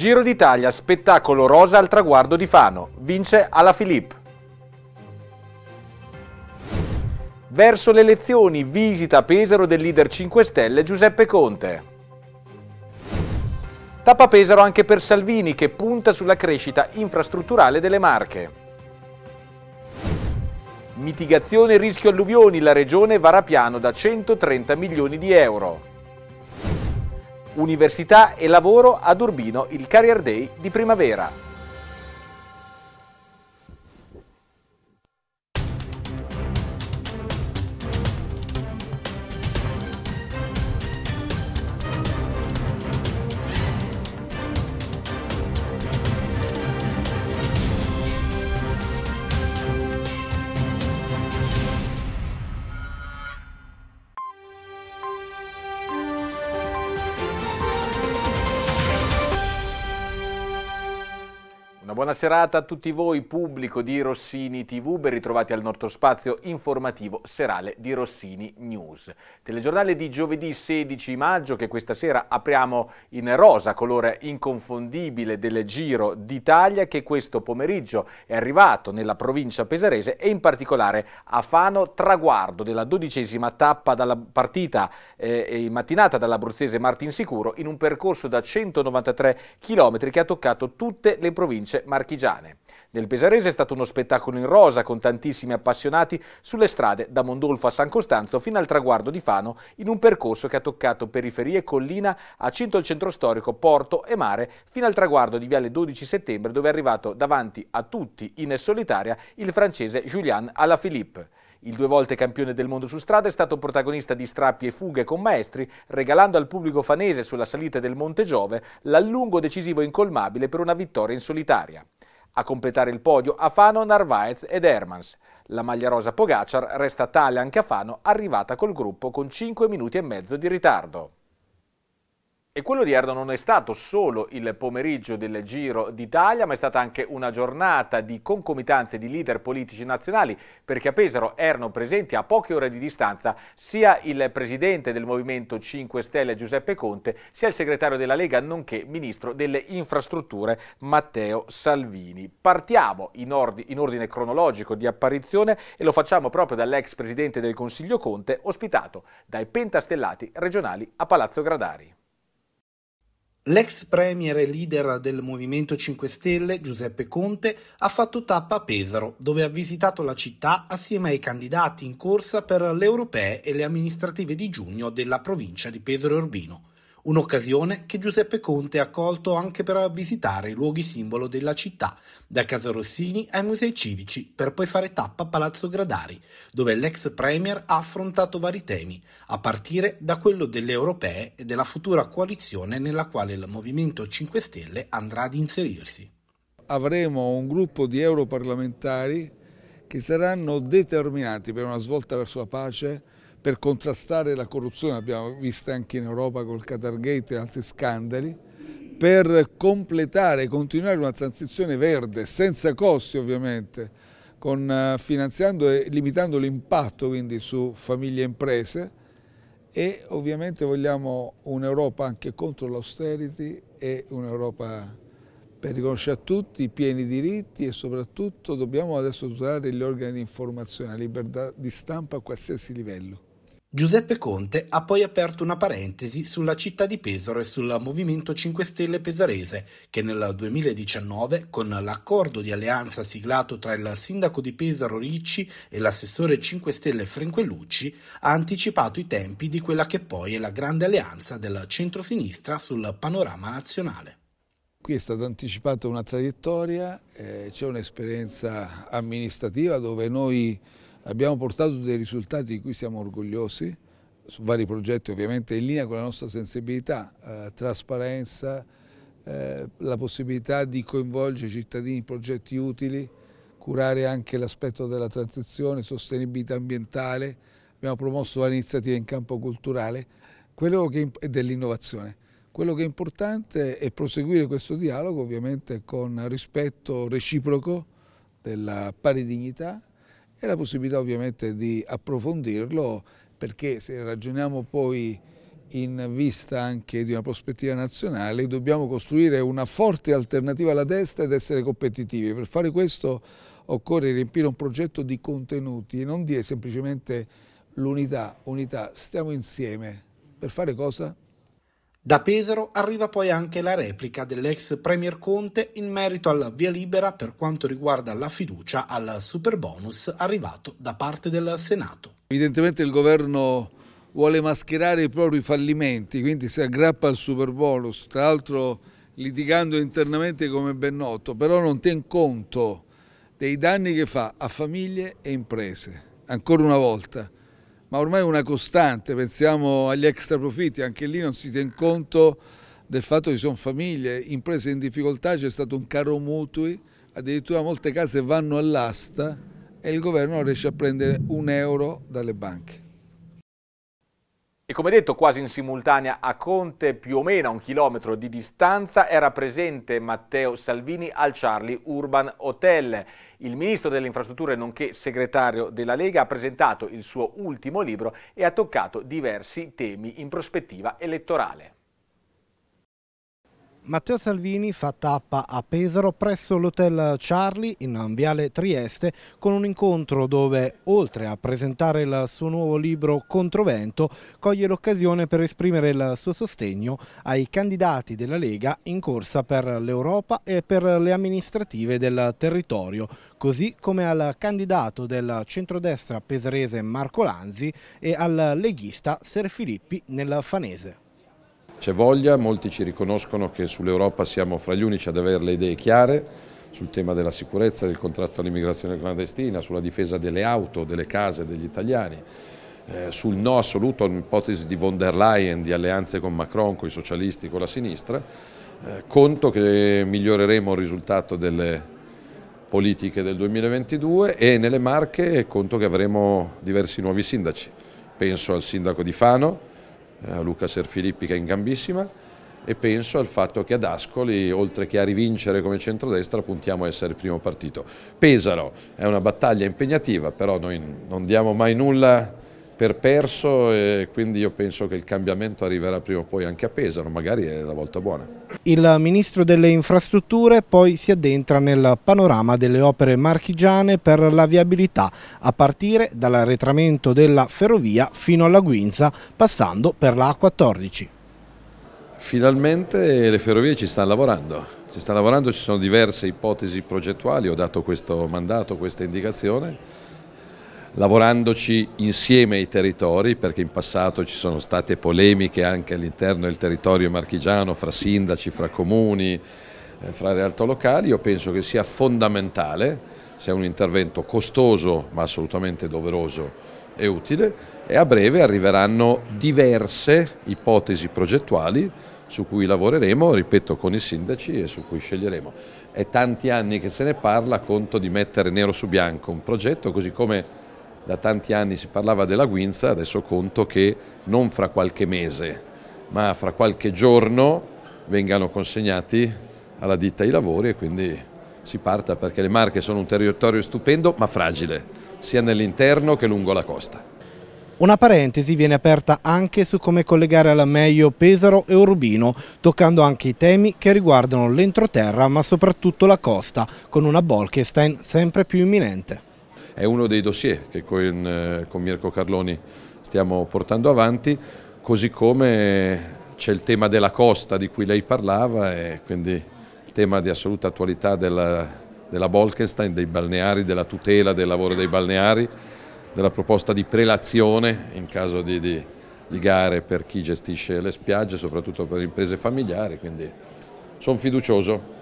Giro d'Italia, spettacolo rosa al traguardo di Fano, vince alla Filippo. Verso le elezioni, visita a Pesaro del leader 5 Stelle Giuseppe Conte. Tappa Pesaro anche per Salvini che punta sulla crescita infrastrutturale delle Marche. Mitigazione rischio alluvioni, la regione vara piano da 130 milioni di euro. Università e lavoro ad Urbino il Career Day di primavera. Buona serata a tutti voi, pubblico di Rossini TV, ben ritrovati al nostro spazio informativo serale di Rossini News. Telegiornale di giovedì 16 maggio che questa sera apriamo in rosa, colore inconfondibile del Giro d'Italia che questo pomeriggio è arrivato nella provincia pesarese e in particolare a Fano, traguardo della dodicesima tappa dalla partita eh, mattinata dall'abruzzese Martin Sicuro in un percorso da 193 km che ha toccato tutte le province marchigiane. Nel Pesarese è stato uno spettacolo in rosa con tantissimi appassionati sulle strade da Mondolfo a San Costanzo fino al traguardo di Fano in un percorso che ha toccato periferie, collina, accinto al centro storico, porto e mare fino al traguardo di Viale 12 settembre dove è arrivato davanti a tutti in solitaria il francese Julien Alaphilippe. Il due volte campione del mondo su strada è stato protagonista di strappi e fughe con maestri, regalando al pubblico fanese sulla salita del Monte Giove l'allungo decisivo incolmabile per una vittoria in solitaria. A completare il podio Afano, Narvaez ed Hermans. La maglia rosa Pogacar resta tale anche a Fano, arrivata col gruppo con 5 minuti e mezzo di ritardo. E quello di Erdo non è stato solo il pomeriggio del Giro d'Italia, ma è stata anche una giornata di concomitanze di leader politici nazionali, perché a Pesaro erano presenti a poche ore di distanza sia il presidente del Movimento 5 Stelle Giuseppe Conte, sia il segretario della Lega, nonché ministro delle infrastrutture Matteo Salvini. Partiamo in, ordine, in ordine cronologico di apparizione e lo facciamo proprio dall'ex presidente del Consiglio Conte, ospitato dai pentastellati regionali a Palazzo Gradari. L'ex premier e leader del Movimento 5 Stelle, Giuseppe Conte, ha fatto tappa a Pesaro, dove ha visitato la città assieme ai candidati in corsa per le europee e le amministrative di giugno della provincia di Pesaro e Urbino. Un'occasione che Giuseppe Conte ha colto anche per visitare i luoghi simbolo della città, da Casa Rossini ai musei civici, per poi fare tappa a Palazzo Gradari, dove l'ex Premier ha affrontato vari temi, a partire da quello delle europee e della futura coalizione nella quale il Movimento 5 Stelle andrà ad inserirsi. Avremo un gruppo di europarlamentari che saranno determinati per una svolta verso la pace per contrastare la corruzione, l'abbiamo vista anche in Europa col Qatargate e altri scandali, per completare e continuare una transizione verde, senza costi ovviamente, con, eh, finanziando e limitando l'impatto quindi su famiglie e imprese e ovviamente vogliamo un'Europa anche contro l'austerity e un'Europa per riconoscere a tutti i pieni diritti e soprattutto dobbiamo adesso tutelare gli organi di informazione, la libertà di stampa a qualsiasi livello. Giuseppe Conte ha poi aperto una parentesi sulla città di Pesaro e sul Movimento 5 Stelle pesarese, che nel 2019, con l'accordo di alleanza siglato tra il sindaco di Pesaro Ricci e l'assessore 5 Stelle Frenquelucci, ha anticipato i tempi di quella che poi è la grande alleanza del centrosinistra sul panorama nazionale. Qui è stata anticipata una traiettoria, eh, c'è un'esperienza amministrativa dove noi Abbiamo portato dei risultati di cui siamo orgogliosi, su vari progetti ovviamente in linea con la nostra sensibilità, eh, trasparenza, eh, la possibilità di coinvolgere i cittadini in progetti utili, curare anche l'aspetto della transizione, sostenibilità ambientale, abbiamo promosso varie iniziative in campo culturale e dell'innovazione. Quello che è importante è proseguire questo dialogo ovviamente con rispetto reciproco della pari dignità e la possibilità ovviamente di approfondirlo perché se ragioniamo poi in vista anche di una prospettiva nazionale dobbiamo costruire una forte alternativa alla destra ed essere competitivi. Per fare questo occorre riempire un progetto di contenuti e non dire semplicemente l'unità, unità, stiamo insieme. Per fare cosa? Da Pesaro arriva poi anche la replica dell'ex premier Conte in merito al via libera per quanto riguarda la fiducia al superbonus arrivato da parte del Senato. Evidentemente il governo vuole mascherare i propri fallimenti, quindi si aggrappa al superbonus, tra l'altro litigando internamente come ben noto, però non tiene conto dei danni che fa a famiglie e imprese. Ancora una volta ma ormai è una costante, pensiamo agli extra profitti, anche lì non si tiene conto del fatto che ci sono famiglie, imprese in difficoltà, c'è stato un caro mutui, addirittura molte case vanno all'asta e il governo non riesce a prendere un euro dalle banche. E come detto quasi in simultanea a Conte più o meno a un chilometro di distanza era presente Matteo Salvini al Charlie Urban Hotel il ministro delle infrastrutture nonché segretario della Lega ha presentato il suo ultimo libro e ha toccato diversi temi in prospettiva elettorale. Matteo Salvini fa tappa a Pesaro presso l'hotel Charlie in Viale Trieste con un incontro dove, oltre a presentare il suo nuovo libro Controvento, coglie l'occasione per esprimere il suo sostegno ai candidati della Lega in corsa per l'Europa e per le amministrative del territorio, così come al candidato del centrodestra pesarese Marco Lanzi e al leghista Ser Filippi nel Fanese. C'è voglia, molti ci riconoscono che sull'Europa siamo fra gli unici ad avere le idee chiare sul tema della sicurezza, del contratto all'immigrazione clandestina, sulla difesa delle auto, delle case, degli italiani. Eh, sul no assoluto all'ipotesi di von der Leyen, di alleanze con Macron, con i socialisti, con la sinistra, eh, conto che miglioreremo il risultato delle politiche del 2022 e nelle Marche conto che avremo diversi nuovi sindaci. Penso al sindaco di Fano, Luca Serfilippi che è in gambissima e penso al fatto che ad Ascoli, oltre che a rivincere come centrodestra, puntiamo a essere il primo partito. Pesaro è una battaglia impegnativa, però noi non diamo mai nulla per perso e quindi io penso che il cambiamento arriverà prima o poi anche a Pesaro, magari è la volta buona. Il Ministro delle Infrastrutture poi si addentra nel panorama delle opere marchigiane per la viabilità, a partire dall'arretramento della ferrovia fino alla Guinza, passando per la A14. Finalmente le ferrovie ci stanno lavorando, ci stanno lavorando, ci sono diverse ipotesi progettuali, ho dato questo mandato, questa indicazione, lavorandoci insieme ai territori, perché in passato ci sono state polemiche anche all'interno del territorio marchigiano, fra sindaci, fra comuni, eh, fra realtà locali, io penso che sia fondamentale, sia un intervento costoso ma assolutamente doveroso e utile e a breve arriveranno diverse ipotesi progettuali su cui lavoreremo, ripeto, con i sindaci e su cui sceglieremo. È tanti anni che se ne parla, conto di mettere nero su bianco un progetto così come da tanti anni si parlava della guinza, adesso conto che non fra qualche mese, ma fra qualche giorno vengano consegnati alla ditta i lavori e quindi si parta perché le Marche sono un territorio stupendo ma fragile, sia nell'interno che lungo la costa. Una parentesi viene aperta anche su come collegare alla meglio Pesaro e Urbino, toccando anche i temi che riguardano l'entroterra ma soprattutto la costa, con una Bolkestein sempre più imminente è uno dei dossier che con, eh, con Mirko Carloni stiamo portando avanti, così come c'è il tema della costa di cui lei parlava e quindi il tema di assoluta attualità della, della Bolkestein, dei balneari, della tutela del lavoro dei balneari, della proposta di prelazione in caso di, di, di gare per chi gestisce le spiagge, soprattutto per imprese familiari, quindi sono fiducioso.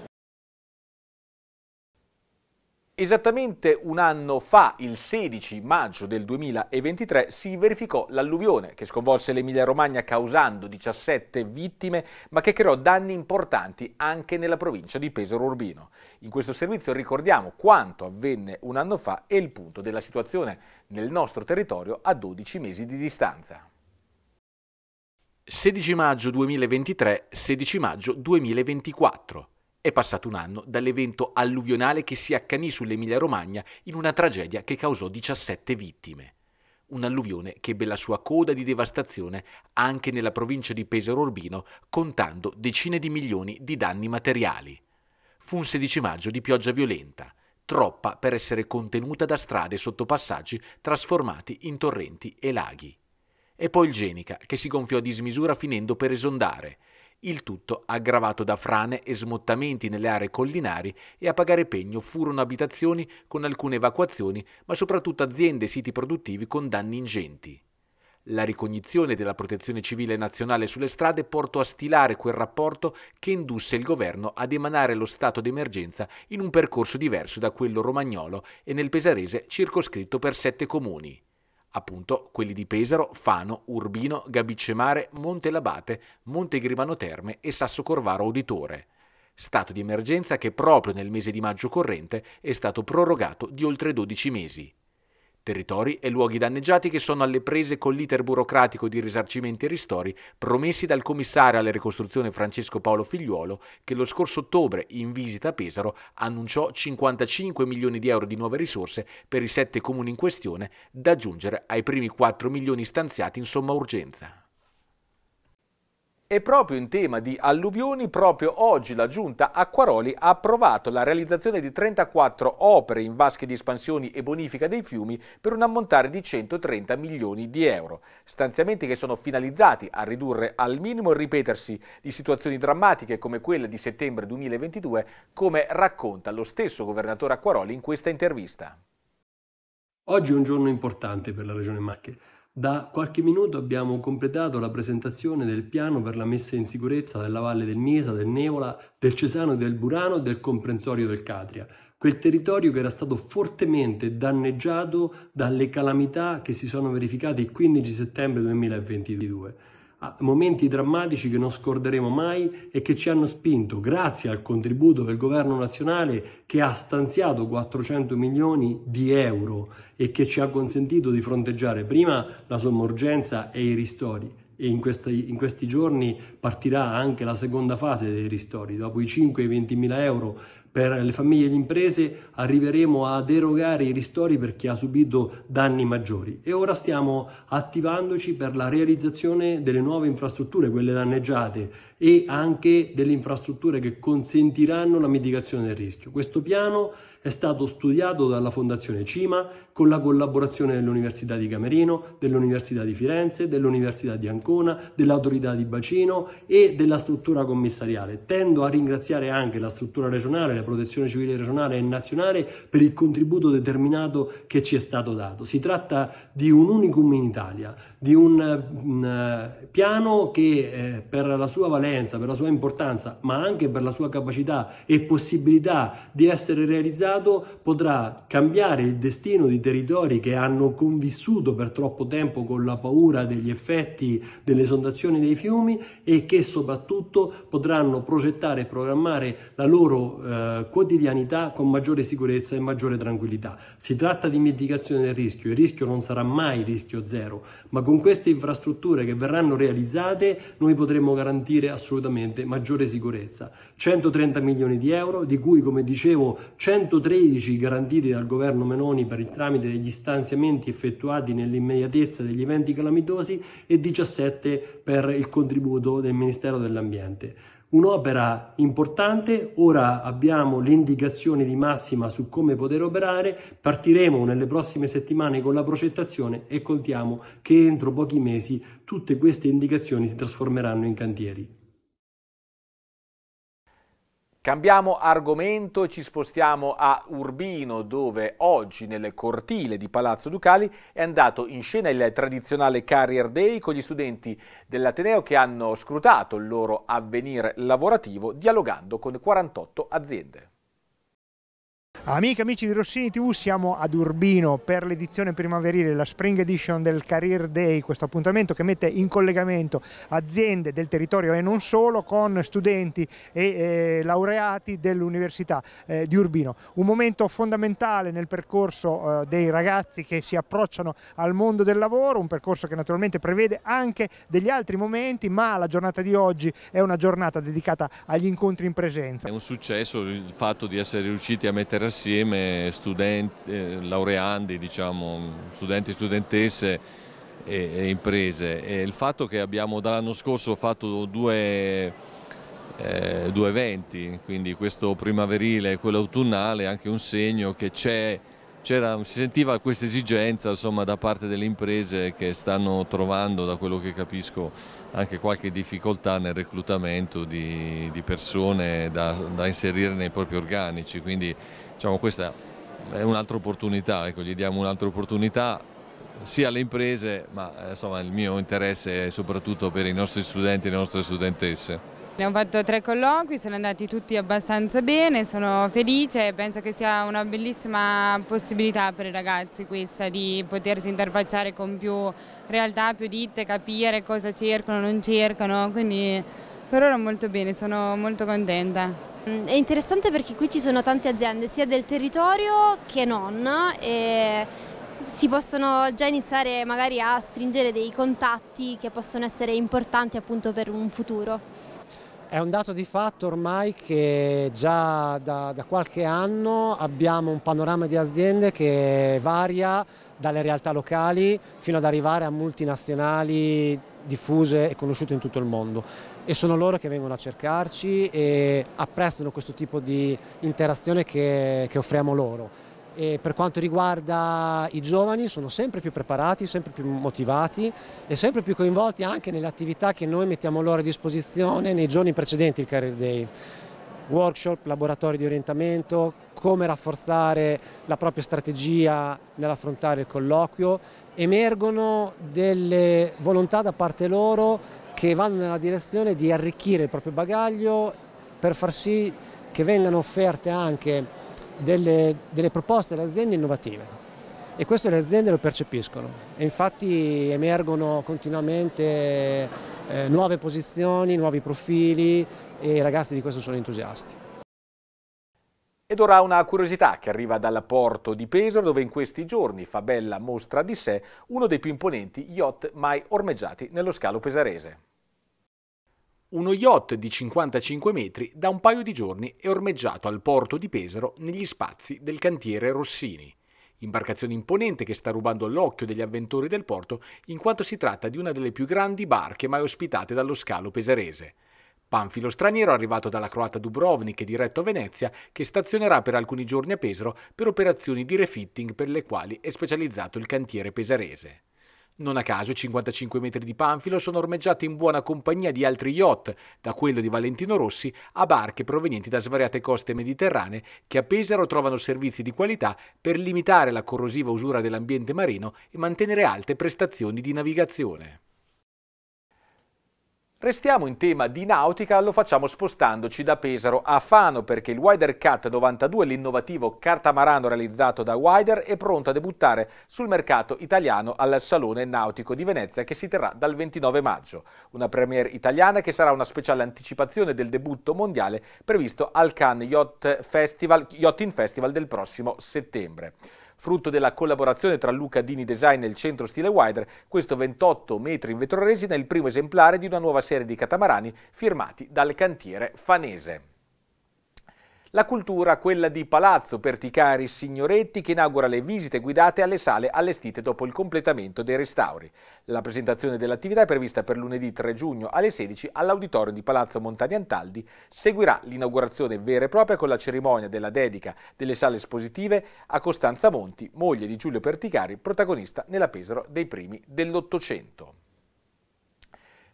Esattamente un anno fa, il 16 maggio del 2023, si verificò l'alluvione che sconvolse l'Emilia-Romagna causando 17 vittime, ma che creò danni importanti anche nella provincia di Pesaro Urbino. In questo servizio ricordiamo quanto avvenne un anno fa e il punto della situazione nel nostro territorio a 12 mesi di distanza. 16 maggio 2023, 16 maggio 2024. È passato un anno dall'evento alluvionale che si accanì sull'Emilia-Romagna in una tragedia che causò 17 vittime. Un'alluvione che ebbe la sua coda di devastazione anche nella provincia di Pesaro Urbino, contando decine di milioni di danni materiali. Fu un 16 maggio di pioggia violenta, troppa per essere contenuta da strade e sottopassaggi trasformati in torrenti e laghi. E poi il Genica, che si gonfiò a dismisura finendo per esondare, il tutto aggravato da frane e smottamenti nelle aree collinari e a pagare pegno furono abitazioni con alcune evacuazioni, ma soprattutto aziende e siti produttivi con danni ingenti. La ricognizione della protezione civile nazionale sulle strade portò a stilare quel rapporto che indusse il governo ad emanare lo stato d'emergenza in un percorso diverso da quello romagnolo e nel pesarese circoscritto per sette comuni appunto quelli di Pesaro, Fano, Urbino, Gabicemare, Monte Montelabate, Montegrimano Terme e Sasso Corvaro Auditore. Stato di emergenza che proprio nel mese di maggio corrente è stato prorogato di oltre 12 mesi territori e luoghi danneggiati che sono alle prese con l'iter burocratico di risarcimenti e ristori promessi dal commissario alla ricostruzione Francesco Paolo Figliuolo che lo scorso ottobre in visita a Pesaro annunciò 55 milioni di euro di nuove risorse per i sette comuni in questione da aggiungere ai primi 4 milioni stanziati in somma urgenza. E proprio in tema di alluvioni, proprio oggi la giunta Acquaroli ha approvato la realizzazione di 34 opere in vasche di espansioni e bonifica dei fiumi per un ammontare di 130 milioni di euro. Stanziamenti che sono finalizzati a ridurre al minimo il ripetersi di situazioni drammatiche come quella di settembre 2022, come racconta lo stesso governatore Acquaroli in questa intervista. Oggi è un giorno importante per la Regione Marche da qualche minuto abbiamo completato la presentazione del piano per la messa in sicurezza della valle del Miesa, del Nevola, del Cesano, del Burano e del comprensorio del Catria, quel territorio che era stato fortemente danneggiato dalle calamità che si sono verificate il 15 settembre 2022 momenti drammatici che non scorderemo mai e che ci hanno spinto, grazie al contributo del governo nazionale che ha stanziato 400 milioni di euro e che ci ha consentito di fronteggiare prima la sommorgenza e i ristori. E in questi, in questi giorni partirà anche la seconda fase dei ristori, dopo i 5 20 mila euro per le famiglie e le imprese arriveremo ad erogare i ristori per chi ha subito danni maggiori e ora stiamo attivandoci per la realizzazione delle nuove infrastrutture, quelle danneggiate e anche delle infrastrutture che consentiranno la mitigazione del rischio. Questo piano è stato studiato dalla Fondazione CIMA, con la collaborazione dell'Università di Camerino, dell'Università di Firenze, dell'Università di Ancona, dell'Autorità di Bacino e della struttura commissariale. Tendo a ringraziare anche la struttura regionale, la protezione civile regionale e nazionale per il contributo determinato che ci è stato dato. Si tratta di un unicum in Italia, di un mm, piano che eh, per la sua valenza, per la sua importanza, ma anche per la sua capacità e possibilità di essere realizzato potrà cambiare il destino di territori che hanno convissuto per troppo tempo con la paura degli effetti dell'esondazione dei fiumi e che soprattutto potranno progettare e programmare la loro eh, quotidianità con maggiore sicurezza e maggiore tranquillità. Si tratta di mitigazione del rischio, il rischio non sarà mai rischio zero, ma con queste infrastrutture che verranno realizzate noi potremo garantire assolutamente maggiore sicurezza. 130 milioni di euro, di cui come dicevo 113 garantiti dal governo Menoni per il tramite degli stanziamenti effettuati nell'immediatezza degli eventi calamitosi e 17 per il contributo del Ministero dell'Ambiente. Un'opera importante, ora abbiamo l'indicazione di massima su come poter operare, partiremo nelle prossime settimane con la progettazione e contiamo che entro pochi mesi tutte queste indicazioni si trasformeranno in cantieri. Cambiamo argomento e ci spostiamo a Urbino dove oggi nel cortile di Palazzo Ducali è andato in scena il tradizionale Career Day con gli studenti dell'Ateneo che hanno scrutato il loro avvenire lavorativo dialogando con 48 aziende. Amici amici di Rossini TV, siamo ad Urbino per l'edizione primaverile, la Spring Edition del Career Day, questo appuntamento che mette in collegamento aziende del territorio e non solo con studenti e eh, laureati dell'Università eh, di Urbino. Un momento fondamentale nel percorso eh, dei ragazzi che si approcciano al mondo del lavoro, un percorso che naturalmente prevede anche degli altri momenti, ma la giornata di oggi è una giornata dedicata agli incontri in presenza. È un successo il fatto di essere riusciti a mettere assieme studenti, eh, laureandi, diciamo, studenti, studentesse e, e imprese. E il fatto che abbiamo dall'anno scorso fatto due, eh, due eventi, quindi questo primaverile e quello autunnale, è anche un segno che c'è si sentiva questa esigenza insomma, da parte delle imprese che stanno trovando, da quello che capisco, anche qualche difficoltà nel reclutamento di, di persone da, da, inserire nei propri organici, quindi diciamo, questa è un'altra opportunità, ecco, gli diamo un'altra opportunità sia alle imprese ma eh, insomma, il mio interesse è soprattutto per i nostri studenti e le nostre studentesse. Abbiamo fatto tre colloqui, sono andati tutti abbastanza bene, sono felice e penso che sia una bellissima possibilità per i ragazzi questa di potersi interfacciare con più realtà, più ditte, capire cosa cercano, non cercano, quindi per ora molto bene, sono molto contenta. Mm, è interessante perché qui ci sono tante aziende, sia del territorio che non, e si possono già iniziare magari a stringere dei contatti che possono essere importanti appunto per un futuro. È un dato di fatto ormai che già da, da, qualche anno abbiamo un panorama di aziende che varia dalle realtà locali fino ad arrivare a multinazionali diffuse e conosciute in tutto il mondo e sono loro che vengono a cercarci e apprezzano questo tipo di interazione che, che offriamo loro. E per quanto riguarda i giovani sono sempre più preparati, sempre più motivati e sempre più coinvolti anche nelle attività che noi mettiamo loro a disposizione nei giorni precedenti il Career Day. Workshop, laboratori di orientamento, come rafforzare la propria strategia nell'affrontare il colloquio. Emergono delle volontà da parte loro che vanno nella direzione di arricchire il proprio bagaglio per far sì che vengano offerte anche delle, delle proposte alle aziende innovative e questo le aziende lo percepiscono e infatti emergono continuamente eh, nuove posizioni, nuovi profili e i ragazzi di questo sono entusiasti. Ed ora una curiosità che arriva dal porto di Pesaro dove in questi giorni fa bella mostra di sé uno dei più imponenti yacht mai ormeggiati nello scalo pesarese. Uno yacht di 55 metri da un paio di giorni è ormeggiato al porto di Pesaro negli spazi del cantiere Rossini. Imbarcazione imponente che sta rubando l'occhio degli avventori del porto in quanto si tratta di una delle più grandi barche mai ospitate dallo scalo pesarese. Panfilo straniero arrivato dalla croata Dubrovnik e diretto a Venezia che stazionerà per alcuni giorni a Pesaro per operazioni di refitting per le quali è specializzato il cantiere pesarese. Non a caso i 55 metri di Panfilo sono ormeggiati in buona compagnia di altri yacht, da quello di Valentino Rossi a barche provenienti da svariate coste mediterranee che a Pesaro trovano servizi di qualità per limitare la corrosiva usura dell'ambiente marino e mantenere alte prestazioni di navigazione. Restiamo in tema di nautica, lo facciamo spostandoci da Pesaro a Fano perché il Wider Cat 92, l'innovativo cartamarano realizzato da Wider, è pronto a debuttare sul mercato italiano al Salone Nautico di Venezia che si terrà dal 29 maggio. Una premiere italiana che sarà una speciale anticipazione del debutto mondiale previsto al Cannes Yacht, Festival, Yachting Festival del prossimo settembre. Frutto della collaborazione tra Luca Dini Design e il centro stile Wider, questo 28 metri in vetroresina è il primo esemplare di una nuova serie di catamarani firmati dal cantiere fanese. La cultura, quella di Palazzo Perticari Signoretti, che inaugura le visite guidate alle sale allestite dopo il completamento dei restauri. La presentazione dell'attività è prevista per lunedì 3 giugno alle 16 all'auditorio di Palazzo Montani Antaldi. Seguirà l'inaugurazione vera e propria con la cerimonia della dedica delle sale espositive a Costanza Monti, moglie di Giulio Perticari, protagonista nella Pesaro dei primi dell'Ottocento.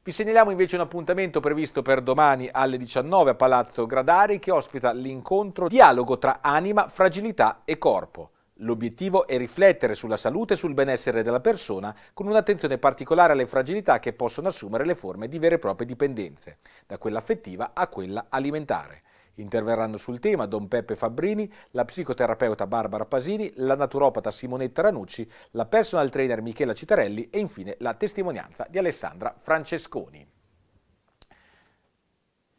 Vi segnaliamo invece un appuntamento previsto per domani alle 19 a Palazzo Gradari che ospita l'incontro Dialogo tra anima, fragilità e corpo. L'obiettivo è riflettere sulla salute e sul benessere della persona con un'attenzione particolare alle fragilità che possono assumere le forme di vere e proprie dipendenze, da quella affettiva a quella alimentare. Interverranno sul tema Don Peppe Fabbrini, la psicoterapeuta Barbara Pasini, la naturopata Simonetta Ranucci, la personal trainer Michela Citarelli e infine la testimonianza di Alessandra Francesconi.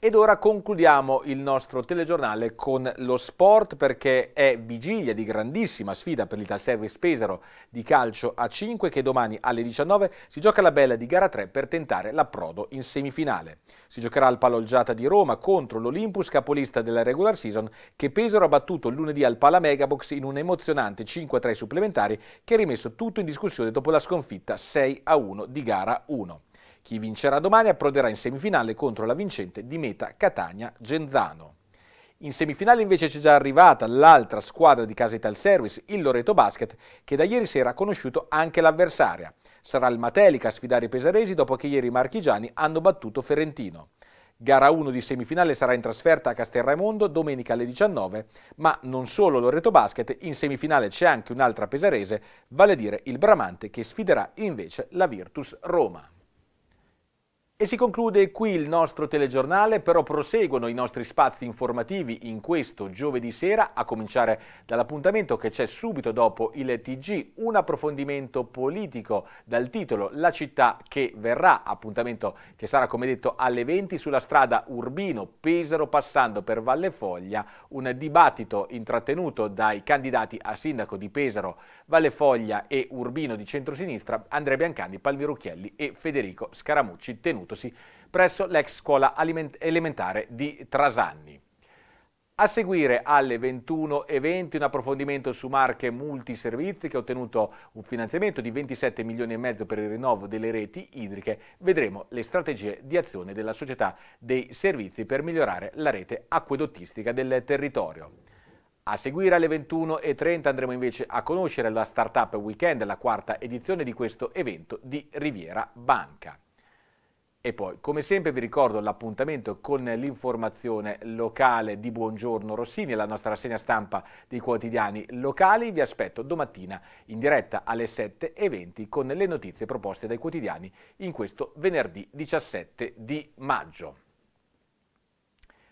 Ed ora concludiamo il nostro telegiornale con lo sport perché è vigilia di grandissima sfida per l'Ital Service Pesaro di calcio a 5 che domani alle 19 si gioca la bella di gara 3 per tentare l'approdo in semifinale. Si giocherà al Palolgiata di Roma contro l'Olympus capolista della regular season che Pesaro ha battuto lunedì al Pala Megabox in un emozionante 5-3 supplementari che ha rimesso tutto in discussione dopo la sconfitta 6-1 di gara 1. Chi vincerà domani approderà in semifinale contro la vincente di meta Catania-Genzano. In semifinale invece c'è già arrivata l'altra squadra di Casa Ital Service, il Loreto Basket, che da ieri sera ha conosciuto anche l'avversaria. Sarà il Matelica a sfidare i pesaresi dopo che ieri i marchigiani hanno battuto Ferentino. Gara 1 di semifinale sarà in trasferta a Castelraimondo domenica alle 19, ma non solo Loreto Basket, in semifinale c'è anche un'altra pesarese, vale a dire il Bramante, che sfiderà invece la Virtus Roma. E si conclude qui il nostro telegiornale, però proseguono i nostri spazi informativi in questo giovedì sera, a cominciare dall'appuntamento che c'è subito dopo il TG, un approfondimento politico dal titolo La città che verrà, appuntamento che sarà come detto alle 20 sulla strada Urbino-Pesaro passando per Valle Foglia, un dibattito intrattenuto dai candidati a sindaco di Pesaro, Valle Foglia e Urbino di centrosinistra, Andrea Biancani, Palmiro Chielli e Federico Scaramucci, tenuti tenutosi presso l'ex scuola elementare di Trasanni. A seguire alle 21.20 un approfondimento su Marche Multiservizi che ha ottenuto un finanziamento di 27 milioni e mezzo per il rinnovo delle reti idriche. Vedremo le strategie di azione della società dei servizi per migliorare la rete acquedottistica del territorio. A seguire alle 21.30 andremo invece a conoscere la Startup Weekend, la quarta edizione di questo evento di Riviera Banca. E poi, come sempre vi ricordo l'appuntamento con l'informazione locale di Buongiorno Rossini e la nostra rassegna stampa dei quotidiani locali. Vi aspetto domattina in diretta alle 7.20 con le notizie proposte dai quotidiani in questo venerdì 17 di maggio.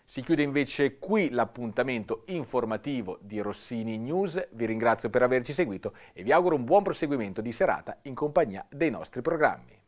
Si chiude invece qui l'appuntamento informativo di Rossini News. Vi ringrazio per averci seguito e vi auguro un buon proseguimento di serata in compagnia dei nostri programmi.